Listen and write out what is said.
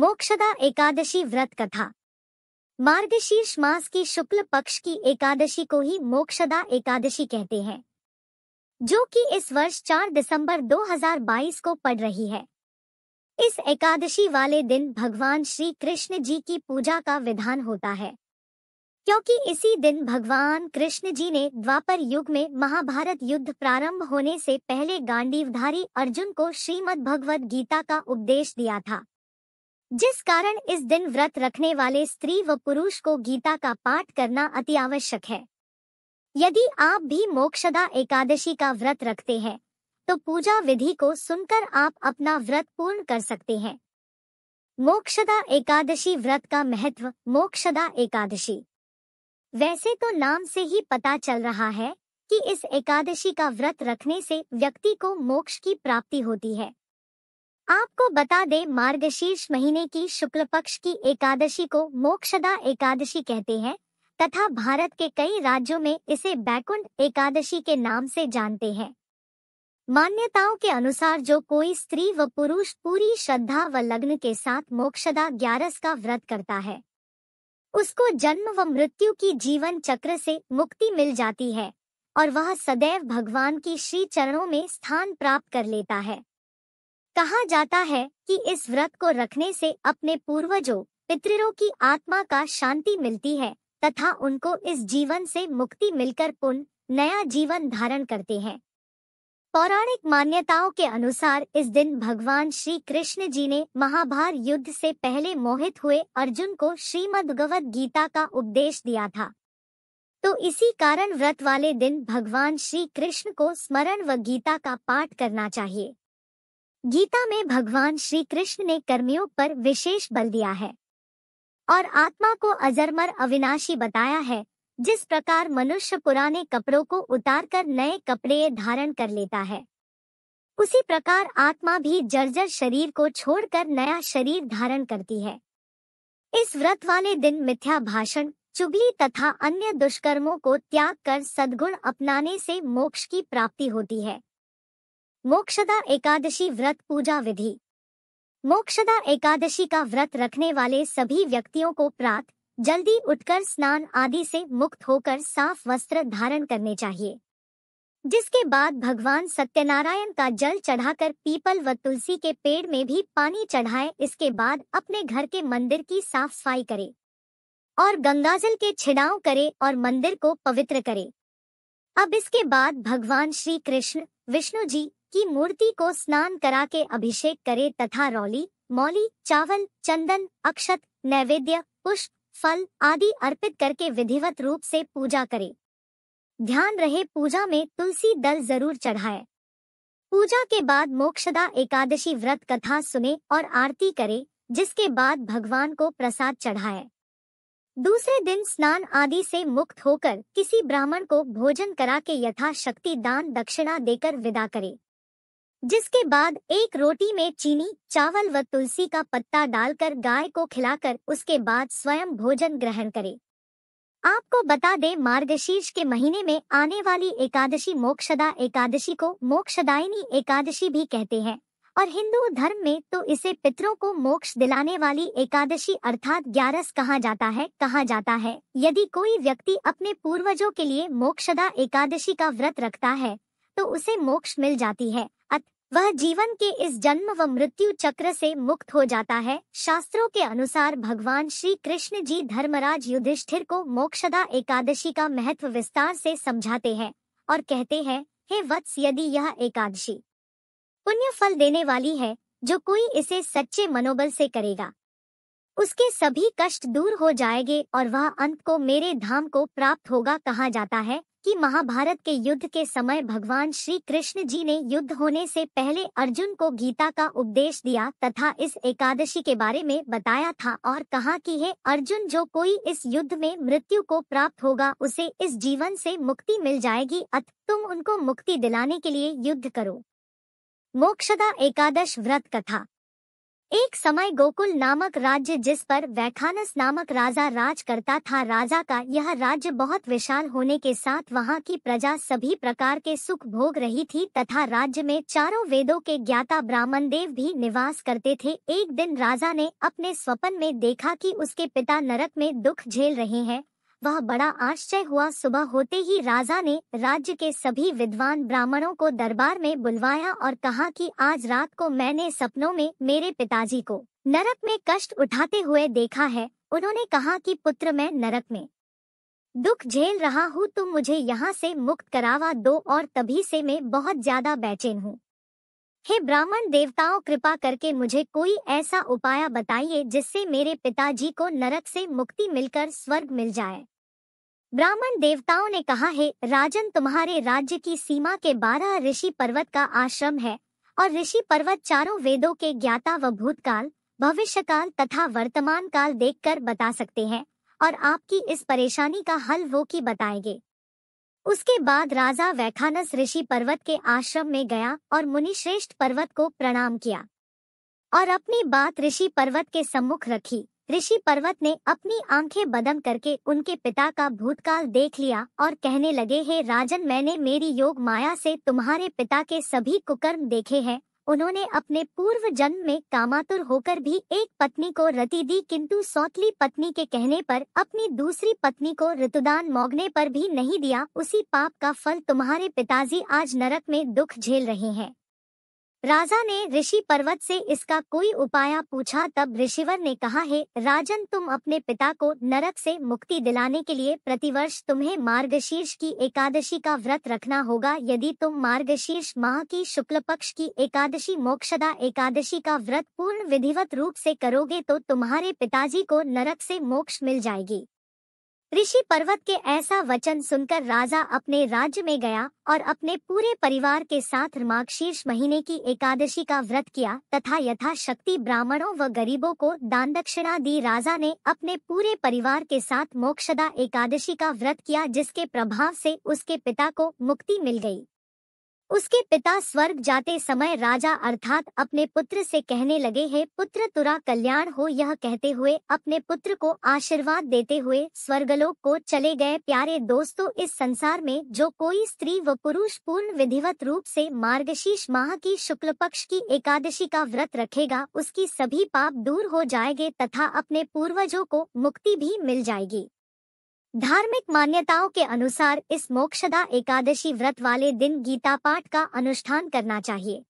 मोक्षदा एकादशी व्रत कथा मार्गशीर्ष मास की शुक्ल पक्ष की एकादशी को ही मोक्षदा एकादशी कहते हैं जो कि इस वर्ष 4 दिसंबर 2022 को पड़ रही है इस एकादशी वाले दिन भगवान श्री कृष्ण जी की पूजा का विधान होता है क्योंकि इसी दिन भगवान कृष्ण जी ने द्वापर युग में महाभारत युद्ध प्रारंभ होने से पहले गांडीवधारी अर्जुन को श्रीमद भगवद गीता का उपदेश दिया था जिस कारण इस दिन व्रत रखने वाले स्त्री व पुरुष को गीता का पाठ करना अति आवश्यक है यदि आप भी मोक्षदा एकादशी का व्रत रखते हैं तो पूजा विधि को सुनकर आप अपना व्रत पूर्ण कर सकते हैं मोक्षदा एकादशी व्रत का महत्व मोक्षदा एकादशी वैसे तो नाम से ही पता चल रहा है कि इस एकादशी का व्रत रखने से व्यक्ति को मोक्ष की प्राप्ति होती है आपको बता दें मार्गशीर्ष महीने की शुक्ल पक्ष की एकादशी को मोक्षदा एकादशी कहते हैं तथा भारत के कई राज्यों में इसे बैकुंठ एकादशी के नाम से जानते हैं मान्यताओं के अनुसार जो कोई स्त्री व पुरुष पूरी श्रद्धा व लग्न के साथ मोक्षदा ग्यारस का व्रत करता है उसको जन्म व मृत्यु की जीवन चक्र से मुक्ति मिल जाती है और वह सदैव भगवान की श्री चरणों में स्थान प्राप्त कर लेता है कहा जाता है कि इस व्रत को रखने से अपने पूर्वजों पितरों की आत्मा का शांति मिलती है तथा उनको इस जीवन से मुक्ति मिलकर पुनः नया जीवन धारण करते हैं पौराणिक मान्यताओं के अनुसार इस दिन भगवान श्री कृष्ण जी ने महाभार युद्ध से पहले मोहित हुए अर्जुन को श्रीमद् गीता का उपदेश दिया था तो इसी कारण व्रत वाले दिन भगवान श्री कृष्ण को स्मरण व गीता का पाठ करना चाहिए गीता में भगवान श्री कृष्ण ने कर्मियों पर विशेष बल दिया है और आत्मा को अजरमर अविनाशी बताया है जिस प्रकार मनुष्य पुराने कपड़ों को उतारकर नए कपड़े धारण कर लेता है उसी प्रकार आत्मा भी जर्जर शरीर को छोड़कर नया शरीर धारण करती है इस व्रत वाले दिन मिथ्या भाषण चुगली तथा अन्य दुष्कर्मों को त्याग कर सद्गुण अपनाने से मोक्ष की प्राप्ति होती है मोक्षदा एकादशी व्रत पूजा विधि मोक्षदा एकादशी का व्रत रखने वाले सभी व्यक्तियों को प्रात जल्दी उठकर स्नान आदि से मुक्त होकर साफ वस्त्र धारण करने चाहिए जिसके बाद भगवान सत्यनारायण का जल चढ़ाकर पीपल व तुलसी के पेड़ में भी पानी चढ़ाए इसके बाद अपने घर के मंदिर की साफ सफाई करे और गंगाजल के छिड़ाव करे और मंदिर को पवित्र करे अब इसके बाद भगवान श्री कृष्ण विष्णु जी की मूर्ति को स्नान करा के अभिषेक करे तथा रौली मौली चावल चंदन अक्षत नैवेद्य पुष्प फल आदि अर्पित करके विधिवत रूप से पूजा करे ध्यान रहे पूजा में तुलसी दल जरूर चढ़ाए पूजा के बाद मोक्षदा एकादशी व्रत कथा सुने और आरती करे जिसके बाद भगवान को प्रसाद चढ़ाए दूसरे दिन स्नान आदि से मुक्त होकर किसी ब्राह्मण को भोजन करा के यथा शक्ति दान दक्षिणा देकर विदा करे जिसके बाद एक रोटी में चीनी चावल व तुलसी का पत्ता डालकर गाय को खिलाकर उसके बाद स्वयं भोजन ग्रहण करें आपको बता दें मार्गशीर्ष के महीने में आने वाली एकादशी मोक्षदा एकादशी को मोक्षदायिनी एकादशी भी कहते हैं और हिंदू धर्म में तो इसे पितरों को मोक्ष दिलाने वाली एकादशी अर्थात ग्यारस कहा जाता है कहा जाता है यदि कोई व्यक्ति अपने पूर्वजों के लिए मोक्षदा एकादशी का व्रत रखता है तो उसे मोक्ष मिल जाती है वह जीवन के इस जन्म व मृत्यु चक्र से मुक्त हो जाता है शास्त्रों के अनुसार भगवान श्री कृष्ण जी धर्मराज युधिष्ठिर को मोक्षदा एकादशी का महत्व विस्तार से समझाते हैं और कहते हैं हे वत्स यदि यह एकादशी पुण्य फल देने वाली है जो कोई इसे सच्चे मनोबल से करेगा उसके सभी कष्ट दूर हो जाएंगे और वह अंत को मेरे धाम को प्राप्त होगा कहा जाता है कि महाभारत के युद्ध के समय भगवान श्री कृष्ण जी ने युद्ध होने से पहले अर्जुन को गीता का उपदेश दिया तथा इस एकादशी के बारे में बताया था और कहा कि हे अर्जुन जो कोई इस युद्ध में मृत्यु को प्राप्त होगा उसे इस जीवन से मुक्ति मिल जाएगी अत तुम उनको मुक्ति दिलाने के लिए युद्ध करो मोक्षदा एकादश व्रत कथा एक समय गोकुल नामक राज्य जिस पर वैखानस नामक राजा राज करता था राजा का यह राज्य बहुत विशाल होने के साथ वहां की प्रजा सभी प्रकार के सुख भोग रही थी तथा राज्य में चारों वेदों के ज्ञाता ब्राह्मण देव भी निवास करते थे एक दिन राजा ने अपने स्वप्न में देखा कि उसके पिता नरक में दुख झेल रहे हैं वह बड़ा आश्चर्य हुआ सुबह होते ही राजा ने राज्य के सभी विद्वान ब्राह्मणों को दरबार में बुलवाया और कहा कि आज रात को मैंने सपनों में मेरे पिताजी को नरक में कष्ट उठाते हुए देखा है उन्होंने कहा कि पुत्र मैं नरक में दुख झेल रहा हूँ तुम मुझे यहाँ से मुक्त करावा दो और तभी से मैं बहुत ज्यादा बेचैन हूँ हे ब्राह्मण देवताओं कृपा करके मुझे कोई ऐसा उपाय बताइए जिससे मेरे पिताजी को नरक से मुक्ति मिलकर स्वर्ग मिल जाए ब्राह्मण देवताओं ने कहा है राजन तुम्हारे राज्य की सीमा के बारह ऋषि पर्वत का आश्रम है और ऋषि पर्वत चारों वेदों के ज्ञाता व भूतकाल भविष्यकाल तथा वर्तमान काल देखकर बता सकते हैं और आपकी इस परेशानी का हल वो की बताएंगे उसके बाद राजा वैखानस ऋषि पर्वत के आश्रम में गया और मुनि श्रेष्ठ पर्वत को प्रणाम किया और अपनी बात ऋषि पर्वत के सम्मुख रखी ऋषि पर्वत ने अपनी आंखें बदम करके उनके पिता का भूतकाल देख लिया और कहने लगे हे राजन मैंने मेरी योग माया से तुम्हारे पिता के सभी कुकर्म देखे हैं उन्होंने अपने पूर्व जन्म में कामातुर होकर भी एक पत्नी को रति दी किंतु सौतली पत्नी के कहने पर अपनी दूसरी पत्नी को ऋतुदान मोगने पर भी नहीं दिया उसी पाप का फल तुम्हारे पिताजी आज नरक में दुख झेल रहे हैं राजा ने ऋषि पर्वत से इसका कोई उपाय पूछा तब ऋषिवर ने कहा है राजन तुम अपने पिता को नरक से मुक्ति दिलाने के लिए प्रतिवर्ष तुम्हें मार्गशीर्ष की एकादशी का व्रत रखना होगा यदि तुम मार्गशीर्ष माह की शुक्ल पक्ष की एकादशी मोक्षदा एकादशी का व्रत पूर्ण विधिवत रूप से करोगे तो तुम्हारे पिताजी को नरक से मोक्ष मिल जाएगी ऋषि पर्वत के ऐसा वचन सुनकर राजा अपने राज्य में गया और अपने पूरे परिवार के साथ शीर्ष महीने की एकादशी का व्रत किया तथा यथाशक्ति ब्राह्मणों व गरीबों को दान दक्षिणा दी राजा ने अपने पूरे परिवार के साथ मोक्षदा एकादशी का व्रत किया जिसके प्रभाव से उसके पिता को मुक्ति मिल गई उसके पिता स्वर्ग जाते समय राजा अर्थात अपने पुत्र से कहने लगे हैं पुत्र तुरा कल्याण हो यह कहते हुए अपने पुत्र को आशीर्वाद देते हुए स्वर्गलोक को चले गए प्यारे दोस्तों इस संसार में जो कोई स्त्री व पुरुष पूर्ण विधिवत रूप से मार्गशीर्ष माह की शुक्ल पक्ष की एकादशी का व्रत रखेगा उसकी सभी पाप दूर हो जाएंगे तथा अपने पूर्वजों को मुक्ति भी मिल जाएगी धार्मिक मान्यताओं के अनुसार इस मोक्षदा एकादशी व्रत वाले दिन गीता पाठ का अनुष्ठान करना चाहिए